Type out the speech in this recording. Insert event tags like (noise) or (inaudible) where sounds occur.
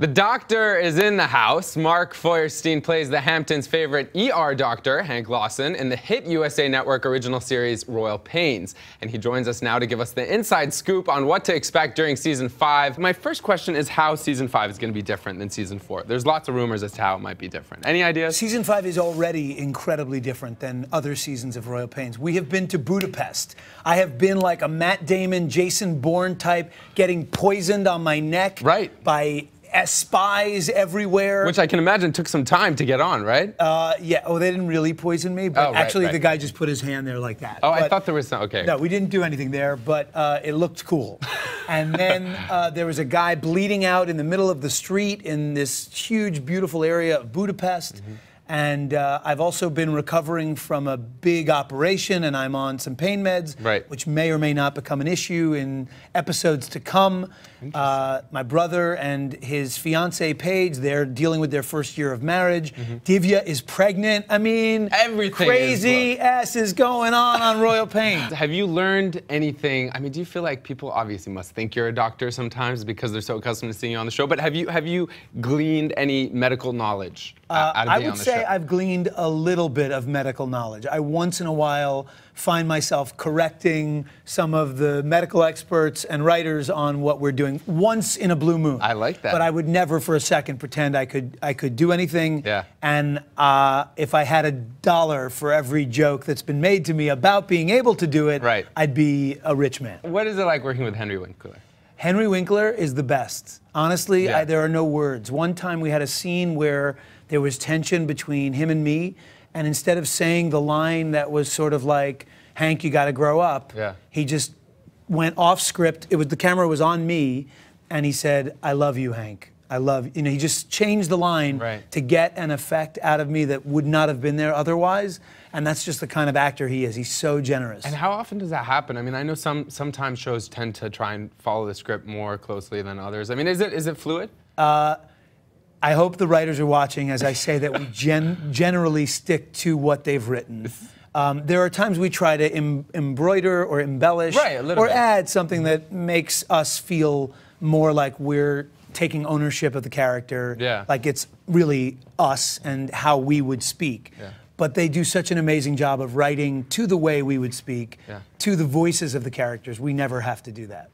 The doctor is in the house. Mark Feuerstein plays the Hamptons' favorite ER doctor, Hank Lawson, in the hit USA Network original series Royal Pains. And he joins us now to give us the inside scoop on what to expect during season five. My first question is how season five is going to be different than season four. There's lots of rumors as to how it might be different. Any ideas? Season five is already incredibly different than other seasons of Royal Pains. We have been to Budapest. I have been like a Matt Damon, Jason Bourne type, getting poisoned on my neck right. by spies everywhere. Which I can imagine took some time to get on, right? Uh, yeah. Oh, they didn't really poison me, but oh, right, actually right. the guy just put his hand there like that. Oh, but I thought there was some. Okay. No, we didn't do anything there, but uh, it looked cool. (laughs) and then uh, there was a guy bleeding out in the middle of the street in this huge, beautiful area of Budapest. Mm -hmm. And uh, I've also been recovering from a big operation, and I'm on some pain meds, right. which may or may not become an issue in episodes to come. Uh, my brother and his fiancee Paige, they're dealing with their first year of marriage. Mm -hmm. Divya is pregnant. I mean, everything crazy is ass is going on on Royal Pain. (laughs) Have you learned anything? I mean, do you feel like people obviously must think you're a doctor sometimes because they're so accustomed to seeing you on the show? But have you have you gleaned any medical knowledge? I uh, would say show. I've gleaned a little bit of medical knowledge. I once in a while find myself correcting some of the medical experts and writers on what we're doing once in a blue moon. I like that. But I would never for a second pretend I could I could do anything. Yeah. And uh, if I had a dollar for every joke that's been made to me about being able to do it, right. I'd be a rich man. What is it like working with Henry Winkler? Henry Winkler is the best. Honestly, yeah. I, there are no words. One time we had a scene where there was tension between him and me. And instead of saying the line that was sort of like, Hank, you got to grow up, yeah. he just went off script. It was the camera was on me, and he said, "I love you, Hank. I love you." Know, he just changed the line right. to get an effect out of me that would not have been there otherwise. And that's just the kind of actor he is. He's so generous. And how often does that happen? I mean, I know some sometimes shows tend to try and follow the script more closely than others. I mean, is it is it fluid? Uh, I hope the writers are watching as I say that we gen- generally stick to what they've written. Um, there are times we try to em- embroider or embellish right, or bit. add something that makes us feel more like we're taking ownership of the character, yeah. like it's really us and how we would speak. Yeah. But they do such an amazing job of writing to the way we would speak, yeah. to the voices of the characters. We never have to do that.